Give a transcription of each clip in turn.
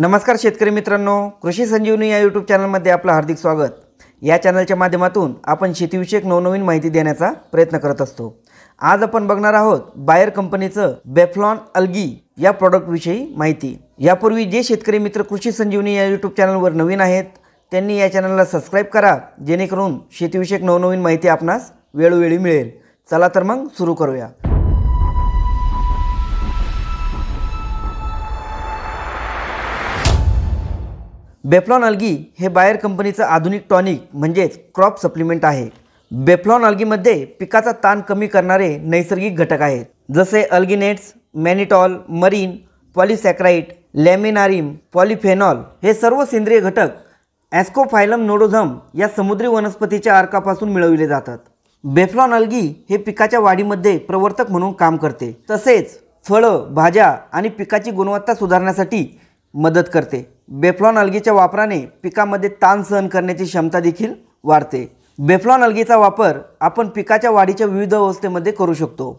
नमस्कार शेतकरी मित्रांनो कृषी संजीवनी या यूट्यूब चॅनलमध्ये आपलं हार्दिक स्वागत या चॅनलच्या माध्यमातून आपण शेतीविषयक नवनवीन माहिती देण्याचा प्रयत्न करत असतो आज आपण बघणार आहोत बायर कंपनीचं बेफ्लॉन अल्गी या प्रॉडक्टविषयी माहिती यापूर्वी जे शेतकरी मित्र कृषी संजीवनी या यूट्यूब चॅनलवर नवीन आहेत त्यांनी या चॅनलला सबस्क्राईब करा जेणेकरून शेतीविषयक नवनवीन माहिती आपणास वेळोवेळी मिळेल चला तर मग सुरू करूया बेफ्लॉन अल्गी हे बायर कंपनीचं आधुनिक टॉनिक म्हणजेच क्रॉप सप्लिमेंट आहे बेफ्लॉन अल्गीमध्ये पिकाचा ताण कमी करणारे नैसर्गिक घटक आहेत जसे अल्गिनेट्स मॅनिटॉल मरीन पॉलिसॅक्राईट लॅमिनारिम पॉलिफेनॉल हे सर्व सेंद्रिय घटक ॲस्कोफायलम नोडोझम या समुद्री वनस्पतीच्या अर्कापासून मिळविले जातात बेफ्लॉन अल्गी हे पिकाच्या वाढीमध्ये प्रवर्तक म्हणून काम करते तसेच फळं भाज्या आणि पिकाची गुणवत्ता सुधारण्यासाठी मदत करते बेफ्लॉन अल्गीच्या वापराने पिकामध्ये ताण सहन करण्याची क्षमता देखील वाढते बेफ्लॉन अल्गीचा वापर आपण पिकाच्या वाढीच्या विविध अवस्थेमध्ये करू शकतो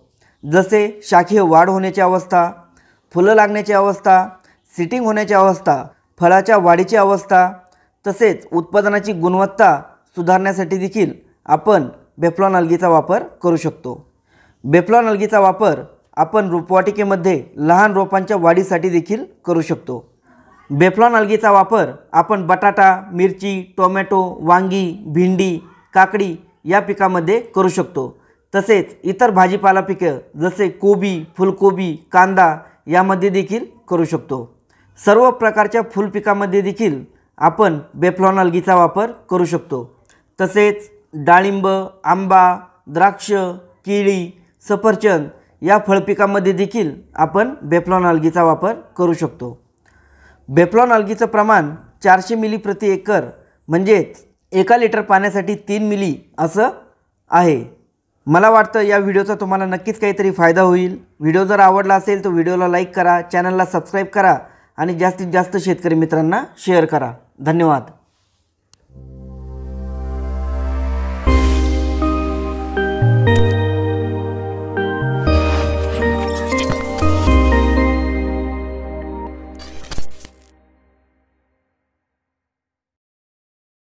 जसे शाखीय वाढ होण्याची अवस्था फुलं लागण्याची अवस्था सिटिंग होण्याची अवस्था फळाच्या वाढीची अवस्था तसेच उत्पादनाची गुणवत्ता सुधारण्यासाठी देखील आपण बेफ्लॉन अल्गीचा वापर करू शकतो बेफ्लॉन अल्गीचा वापर आपण रोपवाटिकेमध्ये लहान रोपांच्या वाढीसाठी देखील करू शकतो बेफ्लॉन अलगीचा वापर आपण बटाटा मिरची टोमॅटो वांगी भेंडी काकडी या पिकामध्ये करू शकतो तसेच इतर भाजीपाला पिकं जसे कोबी फुलकोबी कांदा यामध्ये देखील करू शकतो सर्व प्रकारच्या फुलपिकामध्ये देखील आपण बेफ्लॉन अलगीचा वापर करू शकतो तसेच डाळिंब आंबा द्राक्ष केळी सफरचंद या फळपिकामध्ये देखील आपण बेफ्लॉन अलगीचा वापर करू शकतो बेप्लॉन ऑल्गीचं प्रमाण चारशे मिली प्रति एकर म्हणजेच एका लिटर पाण्यासाठी तीन मिली असं आहे मला वाटतं या व्हिडिओचा तुम्हाला नक्कीच काहीतरी फायदा होईल व्हिडिओ जर आवडला असेल तर व्हिडिओला लाईक करा चॅनलला सबस्क्राईब करा आणि जास्तीत जास्त शेतकरी मित्रांना शेअर करा धन्यवाद